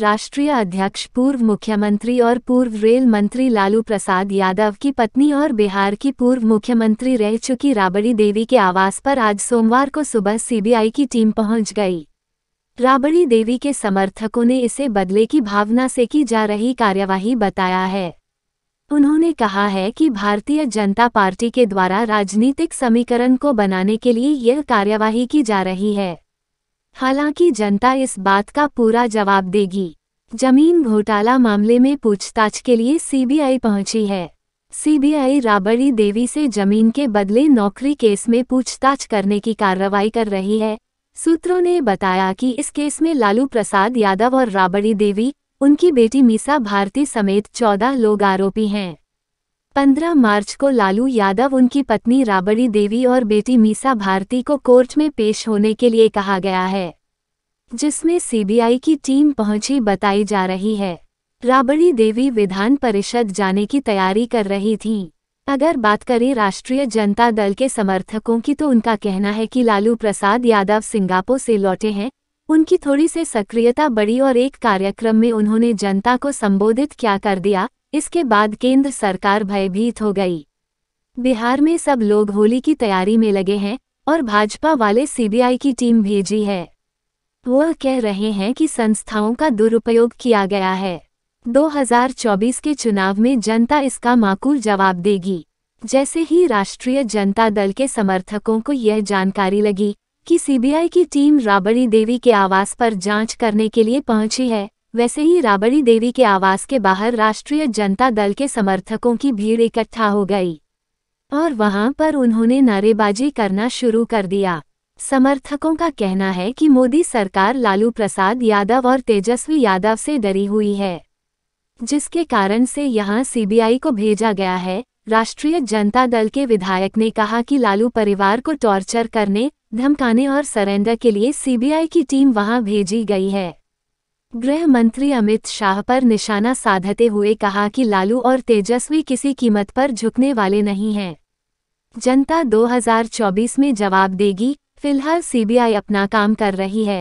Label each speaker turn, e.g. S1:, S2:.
S1: राष्ट्रीय अध्यक्ष पूर्व मुख्यमंत्री और पूर्व रेल मंत्री लालू प्रसाद यादव की पत्नी और बिहार की पूर्व मुख्यमंत्री रह चुकी राबड़ी देवी के आवास पर आज सोमवार को सुबह सीबीआई की टीम पहुंच गई राबड़ी देवी के समर्थकों ने इसे बदले की भावना से की जा रही कार्यवाही बताया है उन्होंने कहा है कि भारतीय जनता पार्टी के द्वारा राजनीतिक समीकरण को बनाने के लिए यह कार्यवाही की जा रही है हालांकि जनता इस बात का पूरा जवाब देगी जमीन घोटाला मामले में पूछताछ के लिए सीबीआई पहुंची है सीबीआई राबड़ी देवी से जमीन के बदले नौकरी केस में पूछताछ करने की कार्रवाई कर रही है सूत्रों ने बताया कि इस केस में लालू प्रसाद यादव और राबड़ी देवी उनकी बेटी मीसा भारती समेत चौदह लोग आरोपी हैं पंद्रह मार्च को लालू यादव उनकी पत्नी राबड़ी देवी और बेटी मीसा भारती को कोर्ट में पेश होने के लिए कहा गया है जिसमें सीबीआई की टीम पहुंची बताई जा रही है राबड़ी देवी विधान परिषद जाने की तैयारी कर रही थी अगर बात करें राष्ट्रीय जनता दल के समर्थकों की तो उनका कहना है कि लालू प्रसाद यादव सिंगापुर से लौटे हैं उनकी थोड़ी से सक्रियता बढ़ी और एक कार्यक्रम में उन्होंने जनता को संबोधित क्या कर दिया इसके बाद केंद्र सरकार भयभीत हो गई बिहार में सब लोग होली की तैयारी में लगे हैं और भाजपा वाले सीबीआई की टीम भेजी है वह कह रहे हैं कि संस्थाओं का दुरुपयोग किया गया है 2024 के चुनाव में जनता इसका माकूल जवाब देगी जैसे ही राष्ट्रीय जनता दल के समर्थकों को यह जानकारी लगी कि सीबीआई की टीम राबड़ी देवी के आवास पर जांच करने के लिए पहुंची है वैसे ही राबड़ी देवी के आवास के बाहर राष्ट्रीय जनता दल के समर्थकों की भीड़ इकट्ठा हो गई और वहां पर उन्होंने नारेबाजी करना शुरू कर दिया समर्थकों का कहना है कि मोदी सरकार लालू प्रसाद यादव और तेजस्वी यादव से डरी हुई है जिसके कारण से यहां सीबीआई को भेजा गया है राष्ट्रीय जनता दल के विधायक ने कहा कि लालू परिवार को टॉर्चर करने धमकाने और सरेंडर के लिए सीबीआई की टीम वहां भेजी गई है गृह मंत्री अमित शाह पर निशाना साधते हुए कहा कि लालू और तेजस्वी किसी कीमत पर झुकने वाले नहीं हैं जनता 2024 में जवाब देगी फिलहाल सीबीआई अपना काम कर रही है